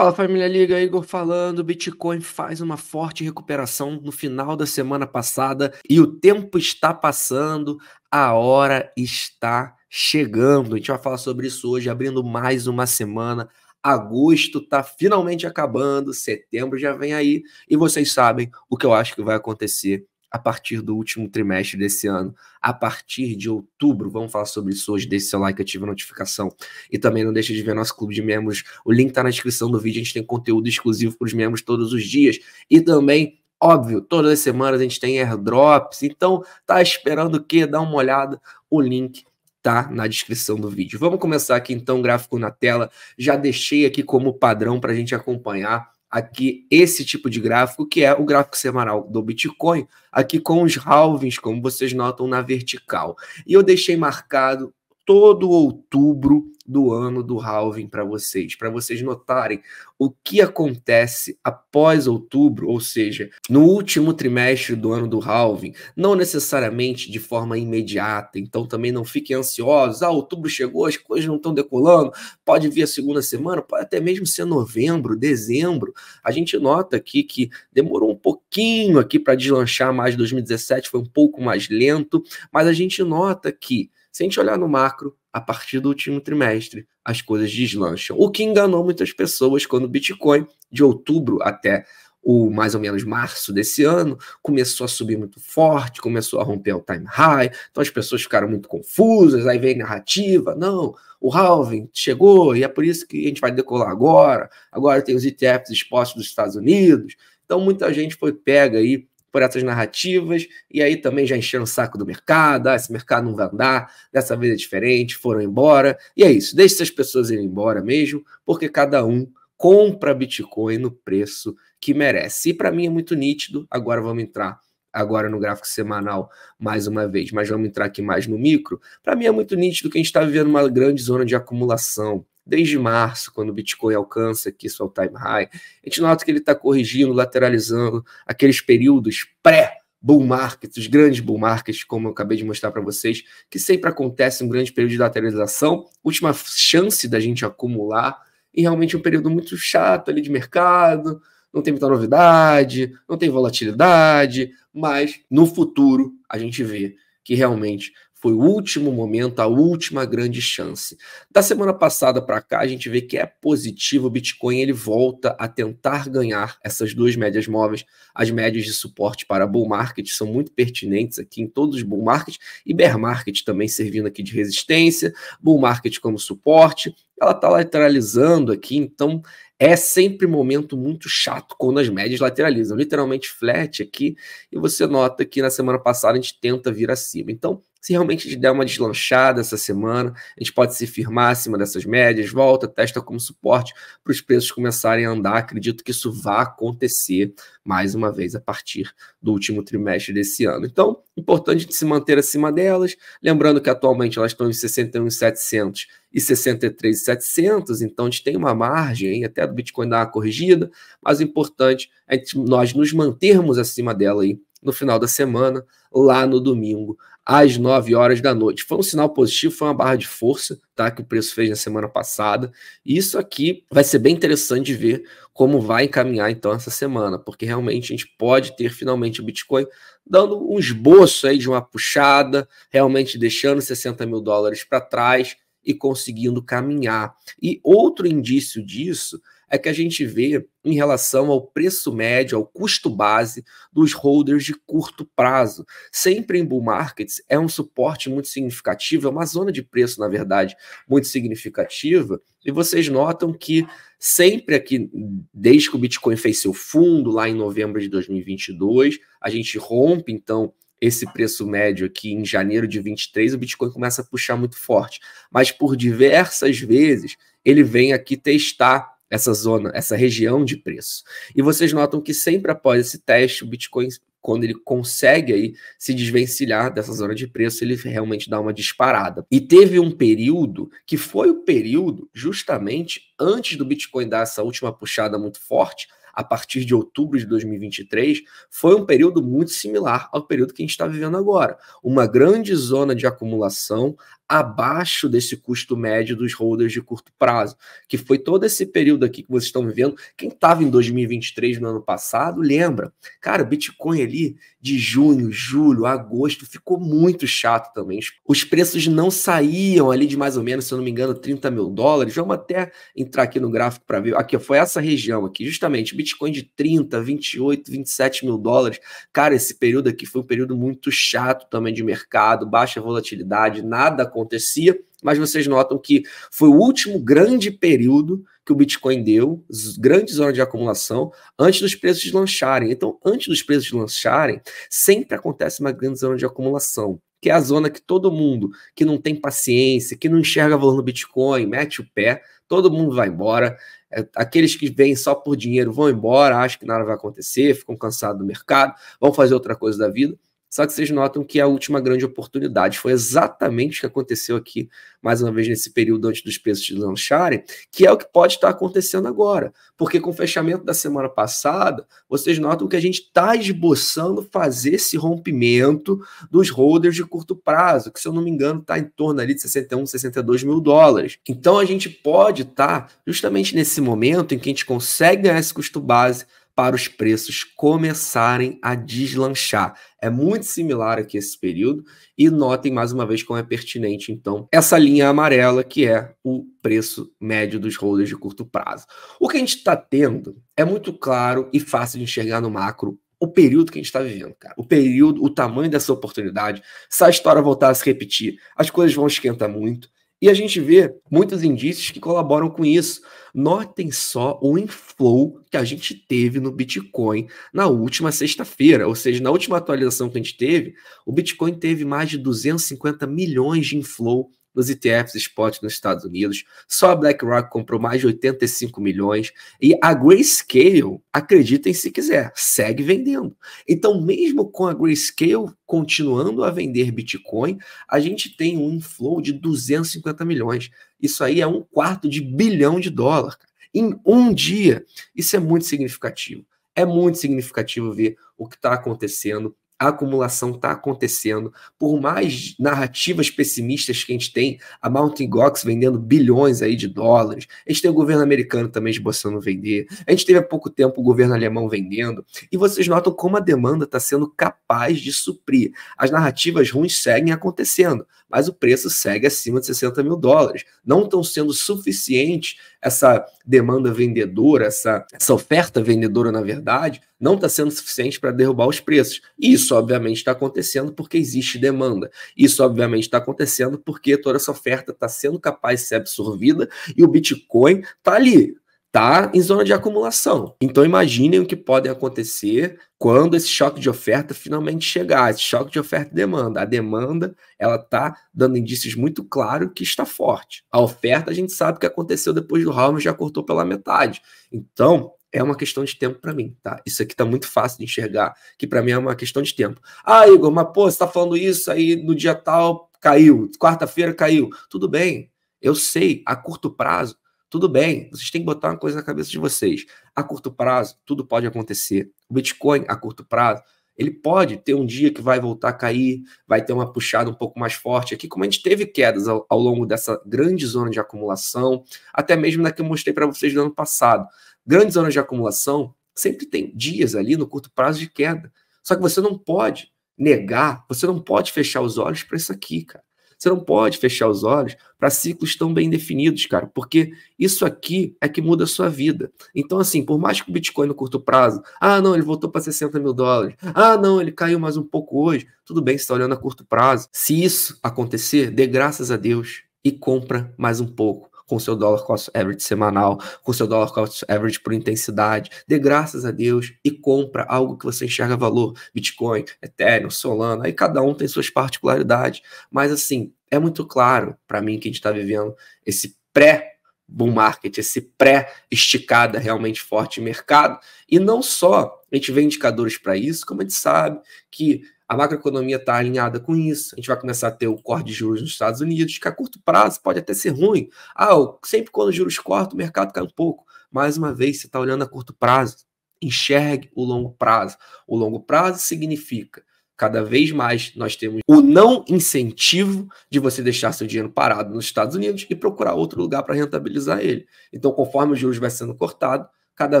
Fala família Liga, Igor falando. Bitcoin faz uma forte recuperação no final da semana passada e o tempo está passando, a hora está chegando. A gente vai falar sobre isso hoje, abrindo mais uma semana. Agosto está finalmente acabando, setembro já vem aí e vocês sabem o que eu acho que vai acontecer a partir do último trimestre desse ano, a partir de outubro. Vamos falar sobre isso hoje. Deixe seu like, ative a notificação e também não deixe de ver nosso clube de membros. O link está na descrição do vídeo. A gente tem conteúdo exclusivo para os membros todos os dias e também Óbvio, todas as semanas a gente tem airdrops, então tá esperando o quê? Dá uma olhada, o link tá na descrição do vídeo. Vamos começar aqui então, gráfico na tela. Já deixei aqui como padrão para a gente acompanhar aqui esse tipo de gráfico, que é o gráfico semanal do Bitcoin, aqui com os halvings, como vocês notam na vertical. E eu deixei marcado todo outubro do ano do halving para vocês, para vocês notarem o que acontece após outubro, ou seja, no último trimestre do ano do halving, não necessariamente de forma imediata. Então também não fiquem ansiosos, ah, outubro chegou, as coisas não estão decolando, pode vir a segunda semana, pode até mesmo ser novembro, dezembro. A gente nota aqui que demorou um pouquinho aqui para deslanchar mais 2017, foi um pouco mais lento, mas a gente nota que se a gente olhar no macro, a partir do último trimestre, as coisas deslancham. O que enganou muitas pessoas quando o Bitcoin, de outubro até o mais ou menos março desse ano, começou a subir muito forte, começou a romper o time high, então as pessoas ficaram muito confusas, aí vem narrativa, não, o halving chegou e é por isso que a gente vai decolar agora, agora tem os ETFs expostos dos Estados Unidos, então muita gente foi pega aí por essas narrativas, e aí também já encheram o saco do mercado, ah, esse mercado não vai andar, dessa vez é diferente, foram embora, e é isso, deixe essas pessoas irem embora mesmo, porque cada um compra Bitcoin no preço que merece. E para mim é muito nítido, agora vamos entrar agora no gráfico semanal mais uma vez, mas vamos entrar aqui mais no micro. Para mim é muito nítido que a gente está vivendo uma grande zona de acumulação desde março, quando o Bitcoin alcança aqui seu time high, a gente nota que ele está corrigindo, lateralizando aqueles períodos pré bull markets, os grandes bull markets, como eu acabei de mostrar para vocês, que sempre acontece um grande período de lateralização, última chance da gente acumular, e realmente é um período muito chato ali de mercado, não tem muita novidade, não tem volatilidade, mas no futuro a gente vê que realmente foi o último momento, a última grande chance. Da semana passada para cá, a gente vê que é positivo. O Bitcoin ele volta a tentar ganhar essas duas médias móveis. As médias de suporte para bull market são muito pertinentes aqui em todos os bull markets e bear market também servindo aqui de resistência. Bull market como suporte, ela está lateralizando aqui, então é sempre momento muito chato quando as médias lateralizam, literalmente flat aqui, e você nota que na semana passada a gente tenta vir acima. Então, se realmente a gente der uma deslanchada essa semana, a gente pode se firmar acima dessas médias, volta, testa como suporte para os preços começarem a andar. Acredito que isso vá acontecer mais uma vez a partir do último trimestre desse ano. Então, importante se manter acima delas, lembrando que atualmente elas estão em 61.700 e 63.700 700, então a gente tem uma margem hein, até do Bitcoin dar uma corrigida, mas o importante é nós nos mantermos acima dela aí no final da semana, lá no domingo, às 9 horas da noite. Foi um sinal positivo, foi uma barra de força, tá? Que o preço fez na semana passada. E isso aqui vai ser bem interessante de ver como vai encaminhar então essa semana, porque realmente a gente pode ter finalmente o Bitcoin dando um esboço aí de uma puxada, realmente deixando 60 mil dólares para trás e conseguindo caminhar. E outro indício disso é que a gente vê em relação ao preço médio, ao custo base dos holders de curto prazo. Sempre em bull markets é um suporte muito significativo, é uma zona de preço, na verdade, muito significativa. E vocês notam que sempre aqui, desde que o Bitcoin fez seu fundo lá em novembro de 2022, a gente rompe então esse preço médio aqui em janeiro de 23, o Bitcoin começa a puxar muito forte. Mas por diversas vezes ele vem aqui testar essa zona, essa região de preço. E vocês notam que sempre após esse teste, o Bitcoin, quando ele consegue aí se desvencilhar dessa zona de preço, ele realmente dá uma disparada. E teve um período que foi o período justamente antes do Bitcoin dar essa última puxada muito forte, a partir de outubro de 2023, foi um período muito similar ao período que a gente está vivendo agora. Uma grande zona de acumulação abaixo desse custo médio dos holders de curto prazo, que foi todo esse período aqui que vocês estão vivendo. Quem estava em 2023 no ano passado, lembra? Cara, o Bitcoin ali de junho, julho, agosto ficou muito chato também. Os preços não saíam ali de mais ou menos, se eu não me engano, 30 mil dólares. Vamos até entrar aqui no gráfico para ver. Aqui foi essa região aqui, justamente Bitcoin de 30, 28, 27 mil dólares. Cara, esse período aqui foi um período muito chato também de mercado, baixa volatilidade, nada acontecia. Mas vocês notam que foi o último grande período que o Bitcoin deu, grande zona de acumulação, antes dos preços lancharem. Então, antes dos preços lancharem, sempre acontece uma grande zona de acumulação que é a zona que todo mundo que não tem paciência, que não enxerga valor no Bitcoin, mete o pé, todo mundo vai embora. É, aqueles que vêm só por dinheiro vão embora, acham que nada vai acontecer, ficam cansados do mercado, vão fazer outra coisa da vida. Só que vocês notam que a última grande oportunidade foi exatamente o que aconteceu aqui, mais uma vez, nesse período antes dos preços de lancharem, que é o que pode estar acontecendo agora. Porque com o fechamento da semana passada, vocês notam que a gente está esboçando fazer esse rompimento dos holders de curto prazo, que, se eu não me engano, está em torno ali de 61, 62 mil dólares. Então a gente pode estar tá justamente nesse momento em que a gente consegue ganhar esse custo base para os preços começarem a deslanchar. É muito similar aqui esse período e notem mais uma vez como é pertinente então essa linha amarela que é o preço médio dos holders de curto prazo. O que a gente está tendo é muito claro e fácil de enxergar no macro o período que a gente está vivendo, cara. O período, o tamanho dessa oportunidade. Se a história voltar a se repetir, as coisas vão esquentar muito. E a gente vê muitos indícios que colaboram com isso. Notem só o inflow que a gente teve no Bitcoin na última sexta-feira, ou seja, na última atualização que a gente teve, o Bitcoin teve mais de 250 milhões de inflow nos ETFs spot nos Estados Unidos. Só a BlackRock comprou mais de 85 milhões e a Grayscale, acreditem se quiser, segue vendendo. Então, mesmo com a Grayscale continuando a vender Bitcoin, a gente tem um inflow de 250 milhões. Isso aí é um quarto de bilhão de dólar em um dia. Isso é muito significativo. É muito significativo ver o que está acontecendo a acumulação está acontecendo. Por mais narrativas pessimistas que a gente tem, a Mountain Gox vendendo bilhões aí de dólares, a gente tem o governo americano também esboçando vender, a gente teve há pouco tempo o governo alemão vendendo, e vocês notam como a demanda está sendo capaz de suprir. As narrativas ruins seguem acontecendo mas o preço segue acima de 60 mil dólares. Não estão sendo suficiente essa demanda vendedora, essa, essa oferta vendedora, na verdade, não está sendo suficiente para derrubar os preços. Isso, obviamente, está acontecendo porque existe demanda. Isso, obviamente, está acontecendo porque toda essa oferta está sendo capaz de ser absorvida e o Bitcoin está ali está em zona de acumulação. Então imaginem o que pode acontecer quando esse choque de oferta finalmente chegar, esse choque de oferta e demanda. A demanda, ela está dando indícios muito claros que está forte. A oferta, a gente sabe que aconteceu depois do Ramos, já cortou pela metade. Então, é uma questão de tempo para mim, tá? Isso aqui tá muito fácil de enxergar, que para mim é uma questão de tempo. Ah, Igor, mas pô, você está falando isso aí no dia tal caiu, quarta-feira caiu. Tudo bem, eu sei, a curto prazo tudo bem, vocês têm que botar uma coisa na cabeça de vocês. A curto prazo, tudo pode acontecer. O Bitcoin, a curto prazo, ele pode ter um dia que vai voltar a cair, vai ter uma puxada um pouco mais forte aqui, como a gente teve quedas ao, ao longo dessa grande zona de acumulação, até mesmo na que eu mostrei para vocês no ano passado. Grandes zonas de acumulação sempre tem dias ali no curto prazo de queda. Só que você não pode negar, você não pode fechar os olhos para isso aqui, cara. Você não pode fechar os olhos para ciclos tão bem definidos, cara, porque isso aqui é que muda a sua vida. Então, assim, por mais que o Bitcoin no curto prazo, ah, não, ele voltou para 60 mil dólares, ah, não, ele caiu mais um pouco hoje, tudo bem, você está olhando a curto prazo. Se isso acontecer, dê graças a Deus e compra mais um pouco com seu dólar cost average semanal, com seu dólar cost average por intensidade. Dê graças a Deus e compra algo que você enxerga valor, Bitcoin, Ethereum, Solana, aí cada um tem suas particularidades, mas assim, é muito claro para mim que a gente está vivendo esse pré bull market, esse pré-esticada realmente forte mercado. E não só a gente vê indicadores para isso, como a gente sabe que a macroeconomia está alinhada com isso. A gente vai começar a ter o corte de juros nos Estados Unidos, que a curto prazo pode até ser ruim. Ah, sempre quando os juros cortam, o mercado cai um pouco. Mais uma vez, você está olhando a curto prazo. Enxergue o longo prazo. O longo prazo significa cada vez mais nós temos o não incentivo de você deixar seu dinheiro parado nos Estados Unidos e procurar outro lugar para rentabilizar ele. Então, conforme os juros vai sendo cortado, cada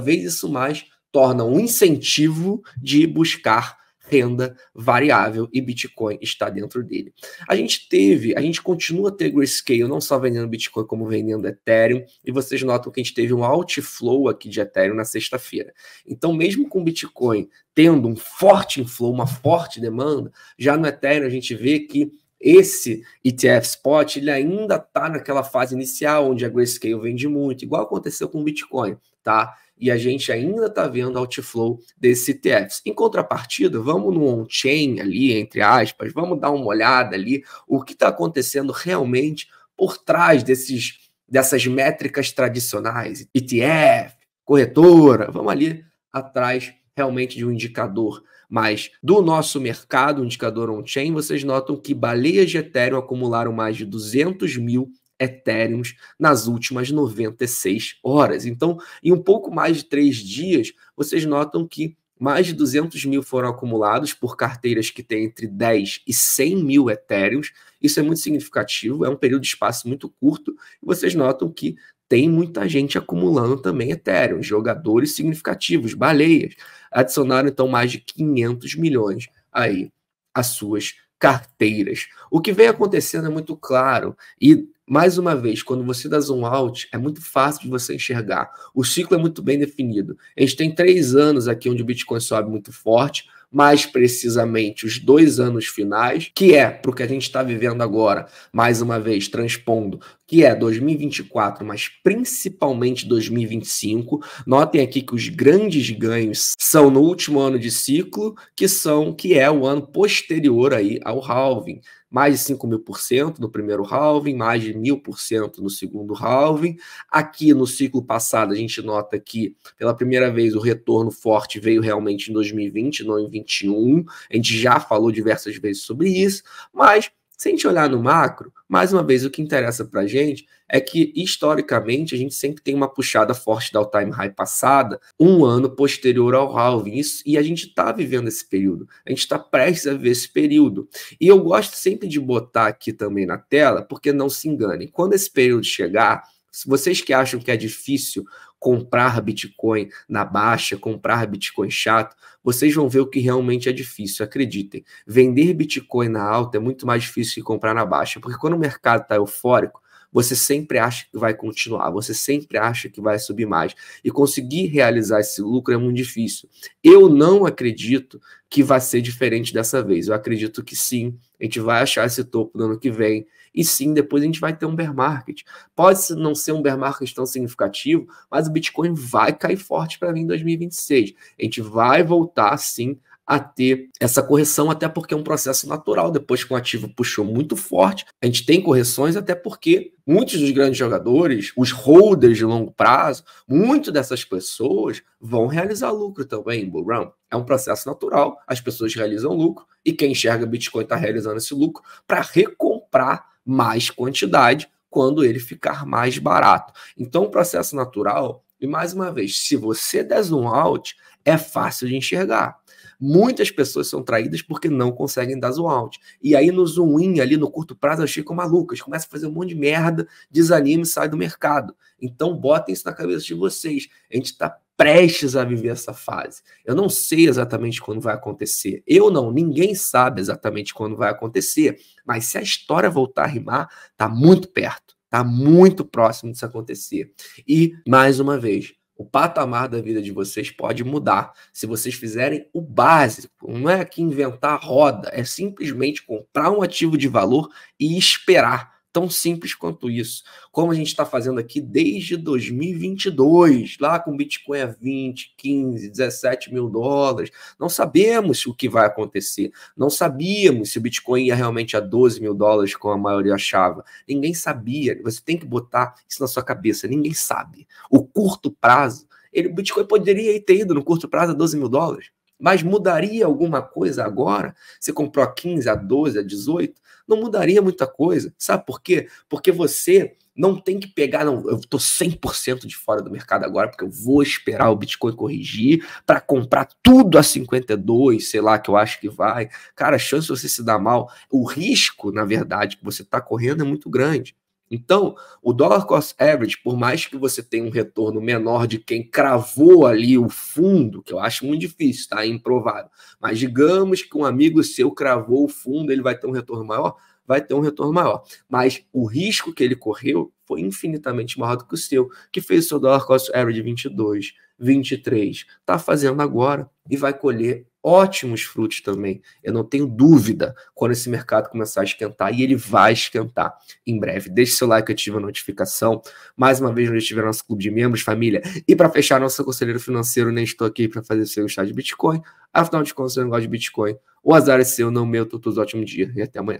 vez isso mais torna um incentivo de buscar renda variável e Bitcoin está dentro dele. A gente teve, a gente continua a ter grayscale, não só vendendo Bitcoin, como vendendo Ethereum, e vocês notam que a gente teve um outflow aqui de Ethereum na sexta-feira. Então, mesmo com Bitcoin tendo um forte inflow, uma forte demanda, já no Ethereum a gente vê que esse ETF spot ele ainda está naquela fase inicial onde a grayscale vende muito, igual aconteceu com o Bitcoin, tá? e a gente ainda está vendo outflow desses ETFs. Em contrapartida, vamos no on-chain ali, entre aspas, vamos dar uma olhada ali o que está acontecendo realmente por trás desses, dessas métricas tradicionais, ETF, corretora, vamos ali atrás realmente de um indicador. Mas do nosso mercado, indicador on-chain, vocês notam que baleias de Ethereum acumularam mais de 200 mil Ethereum nas últimas 96 horas. Então, em um pouco mais de três dias, vocês notam que mais de 200 mil foram acumulados por carteiras que têm entre 10 e 100 mil etéreos. Isso é muito significativo, é um período de espaço muito curto. E vocês notam que tem muita gente acumulando também Ethereum, jogadores significativos, baleias. Adicionaram então mais de 500 milhões aí às suas carteiras. O que vem acontecendo é muito claro e mais uma vez, quando você dá zoom out, é muito fácil de você enxergar. O ciclo é muito bem definido. A gente tem três anos aqui onde o Bitcoin sobe muito forte, mais precisamente os dois anos finais, que é para o que a gente está vivendo agora, mais uma vez transpondo, que é 2024, mas principalmente 2025. Notem aqui que os grandes ganhos são no último ano de ciclo, que são que é o ano posterior aí ao halving mais de 5 mil por cento no primeiro halving, mais de mil por cento no segundo halving. Aqui no ciclo passado, a gente nota que pela primeira vez o retorno forte veio realmente em 2020, não em 2021. A gente já falou diversas vezes sobre isso, mas se a gente olhar no macro, mais uma vez o que interessa para a gente é que historicamente a gente sempre tem uma puxada forte da all-time high passada, um ano posterior ao halving, isso, e a gente está vivendo esse período, a gente está prestes a viver esse período. E eu gosto sempre de botar aqui também na tela, porque não se enganem, quando esse período chegar, vocês que acham que é difícil comprar Bitcoin na baixa, comprar Bitcoin chato, vocês vão ver o que realmente é difícil, acreditem. Vender Bitcoin na alta é muito mais difícil que comprar na baixa, porque quando o mercado está eufórico, você sempre acha que vai continuar, você sempre acha que vai subir mais. E conseguir realizar esse lucro é muito difícil. Eu não acredito que vai ser diferente dessa vez. Eu acredito que sim, a gente vai achar esse topo no ano que vem e sim, depois a gente vai ter um bear market. Pode não ser um bear market tão significativo, mas o Bitcoin vai cair forte para mim em 2026. A gente vai voltar, sim, a ter essa correção, até porque é um processo natural. Depois que o um ativo puxou muito forte, a gente tem correções, até porque muitos dos grandes jogadores, os holders de longo prazo, muito dessas pessoas vão realizar lucro também, run É um processo natural, as pessoas realizam lucro e quem enxerga Bitcoin está realizando esse lucro para recomprar mais quantidade quando ele ficar mais barato. Então, o processo natural, e mais uma vez, se você der zoom out, é fácil de enxergar. Muitas pessoas são traídas porque não conseguem dar zoom out. E aí no zoom in, ali no curto prazo, elas ficam malucas, começam a fazer um monte de merda, desanime, sai do mercado. Então botem isso na cabeça de vocês. A gente está prestes a viver essa fase. Eu não sei exatamente quando vai acontecer. Eu não, ninguém sabe exatamente quando vai acontecer, mas se a história voltar a rimar, tá muito perto, tá muito próximo disso acontecer. E mais uma vez, o patamar da vida de vocês pode mudar se vocês fizerem o básico. Não é aqui inventar roda, é simplesmente comprar um ativo de valor e esperar Tão simples quanto isso. Como a gente está fazendo aqui desde 2022, lá com Bitcoin a 20, 15, 17 mil dólares. Não sabemos o que vai acontecer. Não sabíamos se o Bitcoin ia realmente a 12 mil dólares, como a maioria achava. Ninguém sabia. Você tem que botar isso na sua cabeça. Ninguém sabe. O curto prazo, ele, o Bitcoin poderia ter ido no curto prazo a 12 mil dólares. Mas mudaria alguma coisa agora? Você comprou a 15, a 12, a 18? Não mudaria muita coisa. Sabe por quê? Porque você não tem que pegar, não, eu estou 100% de fora do mercado agora, porque eu vou esperar o Bitcoin corrigir para comprar tudo a 52, sei lá, que eu acho que vai. Cara, a chance de você se dar mal, o risco, na verdade, que você está correndo é muito grande. Então, o dollar cost average, por mais que você tenha um retorno menor de quem cravou ali o fundo, que eu acho muito difícil, tá? É improvável. Mas digamos que um amigo seu cravou o fundo, ele vai ter um retorno maior vai ter um retorno maior. Mas o risco que ele correu foi infinitamente maior do que o seu, que fez o seu dólar cost average 22, 23, está fazendo agora e vai colher ótimos frutos também. Eu não tenho dúvida quando esse mercado começar a esquentar e ele vai esquentar em breve. Deixe seu like, ative a notificação. Mais uma vez, nós estiver nosso clube de membros, família. E para fechar, nosso conselheiro financeiro, nem estou aqui para fazer seu gostar de Bitcoin. Afinal de contas, eu não gosto de Bitcoin. O azar é seu, não meu. Todos ótimo dia e até amanhã.